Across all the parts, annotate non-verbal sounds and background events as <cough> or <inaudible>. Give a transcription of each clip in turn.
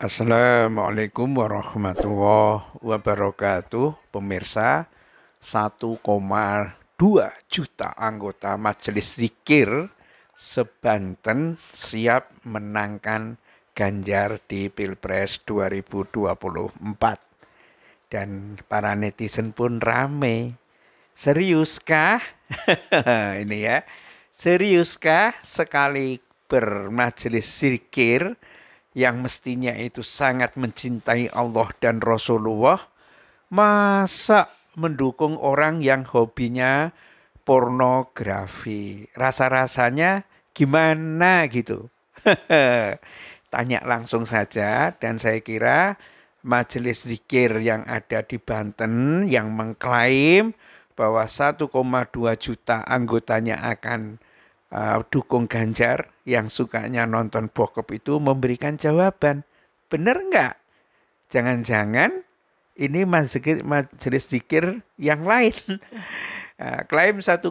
Assalamualaikum warahmatullahi wabarakatuh. Pemirsa, 1,2 juta anggota Majelis Zikir sebanten siap menangkan Ganjar di Pilpres 2024. Dan para netizen pun rame. Seriuskah? <laughs> Ini ya. Seriuskah sekali bermajelis zikir yang mestinya itu sangat mencintai Allah dan Rasulullah, masa mendukung orang yang hobinya pornografi. Rasa-rasanya gimana gitu. <laughs> Tanya langsung saja dan saya kira majelis zikir yang ada di Banten yang mengklaim bahwa 1,2 juta anggotanya akan uh, dukung Ganjar yang sukanya nonton bokep itu memberikan jawaban. Benar nggak? Jangan-jangan ini masjid majelis zikir yang lain. Uh, <laughs> klaim 1,2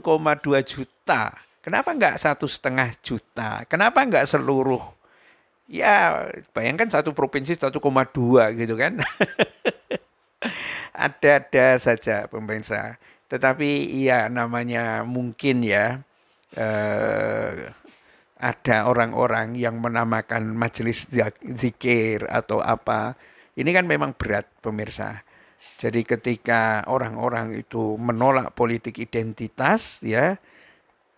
juta. Kenapa nggak satu setengah juta? Kenapa nggak seluruh? Ya bayangkan satu provinsi 1,2 gitu kan. <laughs> Ada-ada saja pemirsa. Tetapi iya namanya mungkin ya eh, ada orang-orang yang menamakan majelis zikir atau apa. Ini kan memang berat pemirsa. Jadi ketika orang-orang itu menolak politik identitas ya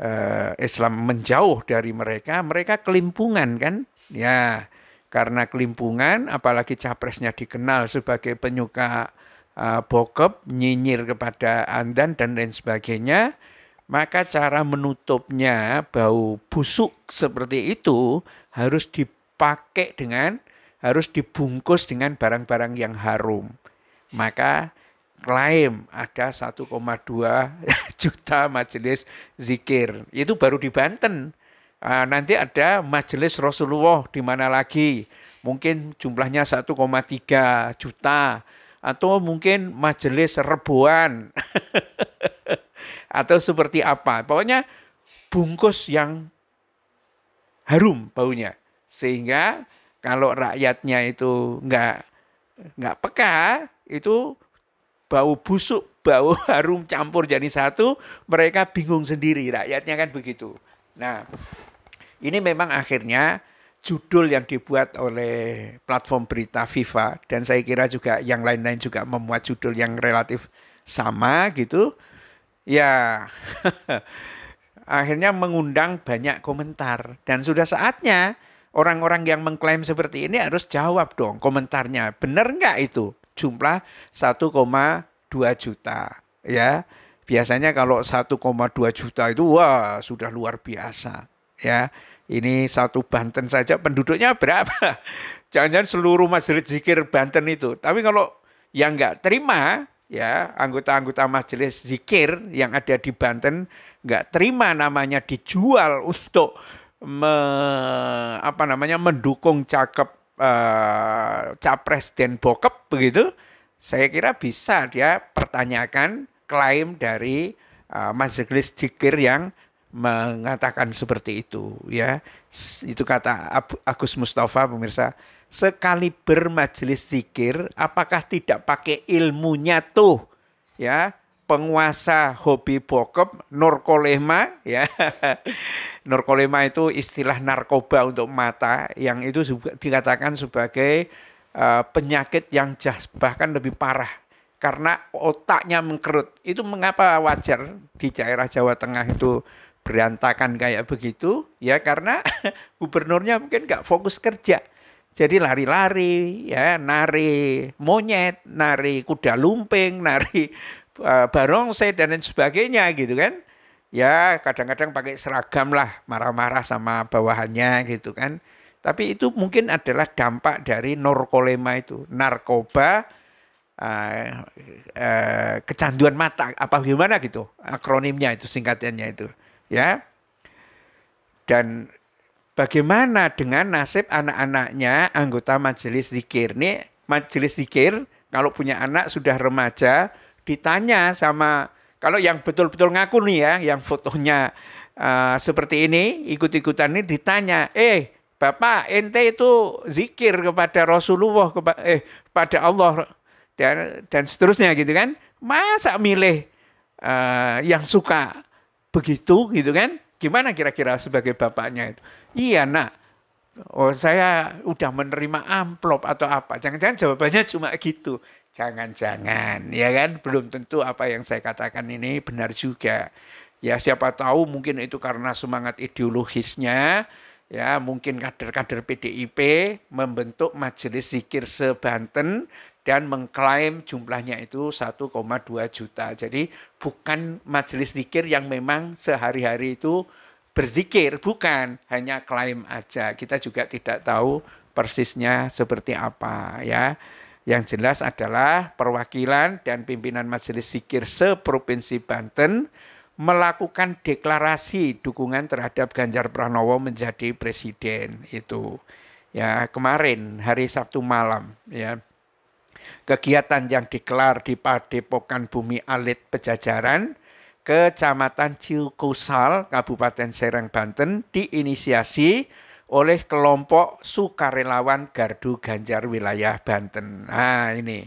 eh, Islam menjauh dari mereka, mereka kelimpungan kan? Ya, karena kelimpungan apalagi capresnya dikenal sebagai penyuka eh, bokep, nyinyir kepada andan dan lain sebagainya maka cara menutupnya bau busuk seperti itu harus dipakai dengan harus dibungkus dengan barang-barang yang harum. Maka klaim ada 1,2 <laughs> juta majelis zikir. Itu baru di Banten. Ah, nanti ada majelis Rasulullah di mana lagi? Mungkin jumlahnya 1,3 juta atau mungkin majelis Reboan. <laughs> atau seperti apa. Pokoknya bungkus yang harum baunya. Sehingga kalau rakyatnya itu nggak nggak peka, itu bau busuk, bau <laughs> harum campur jadi satu, mereka bingung sendiri. Rakyatnya kan begitu. Nah, ini memang akhirnya judul yang dibuat oleh platform berita FIFA dan saya kira juga yang lain-lain juga memuat judul yang relatif sama gitu ya <laughs> akhirnya mengundang banyak komentar dan sudah saatnya orang-orang yang mengklaim seperti ini harus jawab dong komentarnya benar nggak itu jumlah 1,2 juta ya biasanya kalau 1,2 juta itu wah sudah luar biasa ya ini satu Banten saja penduduknya berapa <laughs> jangan-jangan seluruh masjid zikir Banten itu tapi kalau yang nggak terima ya anggota-anggota majelis zikir yang ada di Banten nggak terima namanya dijual untuk me, apa namanya mendukung cakep uh, capres dan bokep begitu saya kira bisa dia pertanyakan klaim dari uh, majelis zikir yang mengatakan seperti itu ya itu kata Agus Mustafa pemirsa sekali bermajelis zikir apakah tidak pakai ilmunya tuh ya penguasa hobi bokep norkolema ya <laughs> norkolema itu istilah narkoba untuk mata yang itu dikatakan sebagai uh, penyakit yang jas bahkan lebih parah karena otaknya mengkerut itu mengapa wajar di daerah Jawa Tengah itu berantakan kayak begitu ya karena <laughs> gubernurnya mungkin nggak fokus kerja jadi lari-lari, ya, nari monyet, nari kuda lumping, <laughs> nari uh, barongsai dan lain sebagainya gitu kan. Ya, kadang-kadang pakai seragam lah, marah-marah sama bawahannya gitu kan. Tapi itu mungkin adalah dampak dari norkolema itu, narkoba, uh, uh, kecanduan mata, apa gimana gitu, akronimnya itu, singkatannya itu, ya. Dan bagaimana dengan nasib anak-anaknya anggota majelis zikir. Nih majelis zikir kalau punya anak sudah remaja ditanya sama kalau yang betul-betul ngaku nih ya, yang fotonya uh, seperti ini ikut-ikutan ini ditanya, eh Bapak ente itu zikir kepada Rasulullah kepa eh pada Allah dan dan seterusnya gitu kan. Masa milih uh, yang suka begitu gitu kan? Gimana kira-kira sebagai bapaknya itu? Iya nak, oh saya udah menerima amplop atau apa. Jangan-jangan jawabannya cuma gitu. Jangan-jangan, ya kan? Belum tentu apa yang saya katakan ini benar juga. Ya siapa tahu mungkin itu karena semangat ideologisnya, ya mungkin kader-kader PDIP membentuk majelis zikir sebanten dan mengklaim jumlahnya itu 1,2 juta. Jadi bukan majelis zikir yang memang sehari-hari itu berzikir, bukan hanya klaim aja. Kita juga tidak tahu persisnya seperti apa ya. Yang jelas adalah perwakilan dan pimpinan majelis zikir seprovinsi Banten melakukan deklarasi dukungan terhadap Ganjar Pranowo menjadi presiden itu ya kemarin hari Sabtu malam ya Kegiatan yang dikelar di Padepokan Bumi Alit Pejajaran, Kecamatan Cilkusal, Kabupaten Serang, Banten, diinisiasi oleh kelompok sukarelawan Gardu Ganjar Wilayah Banten. Nah ini,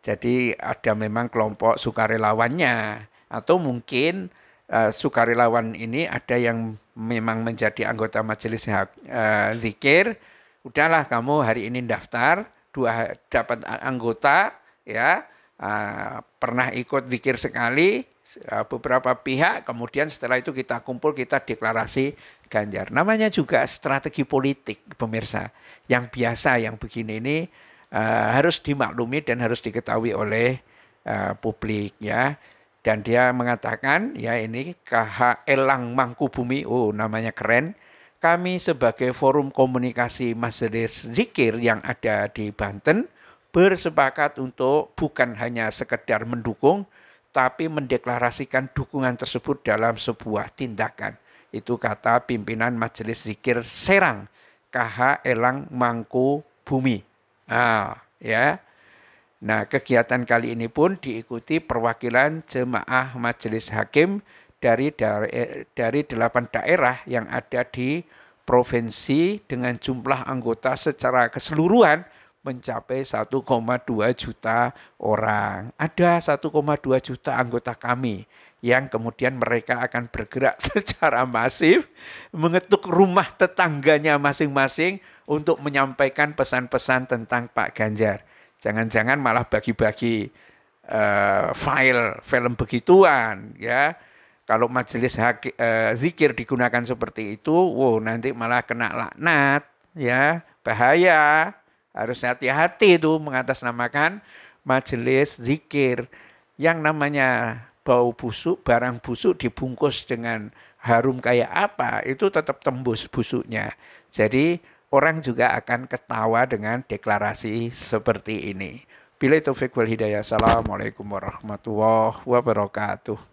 jadi ada memang kelompok sukarelawannya atau mungkin uh, sukarelawan ini ada yang memang menjadi anggota majelis eh, zikir. Udahlah kamu hari ini daftar, dua dapat anggota ya uh, pernah ikut pikir sekali uh, beberapa pihak kemudian setelah itu kita kumpul kita deklarasi Ganjar namanya juga strategi politik pemirsa yang biasa yang begini ini uh, harus dimaklumi dan harus diketahui oleh uh, publik ya dan dia mengatakan ya ini KH Elang Mangkubumi oh namanya keren kami sebagai forum komunikasi majelis zikir yang ada di Banten bersepakat untuk bukan hanya sekedar mendukung tapi mendeklarasikan dukungan tersebut dalam sebuah tindakan. Itu kata pimpinan Majelis Zikir Serang KH Elang Mangku Bumi. Nah, ya. Nah, kegiatan kali ini pun diikuti perwakilan jemaah Majelis Hakim dari eh, dari delapan daerah yang ada di provinsi dengan jumlah anggota secara keseluruhan mencapai 1,2 juta orang. Ada 1,2 juta anggota kami yang kemudian mereka akan bergerak <laughs> secara masif mengetuk rumah tetangganya masing-masing untuk menyampaikan pesan-pesan tentang Pak Ganjar. Jangan-jangan malah bagi-bagi uh, file film begituan ya kalau majelis haki, eh, zikir digunakan seperti itu, wow nanti malah kena laknat, ya bahaya. Harus hati-hati itu mengatasnamakan majelis zikir yang namanya bau busuk, barang busuk dibungkus dengan harum kayak apa, itu tetap tembus busuknya. Jadi orang juga akan ketawa dengan deklarasi seperti ini. Bila itu wal hidayah. Assalamualaikum warahmatullahi wabarakatuh.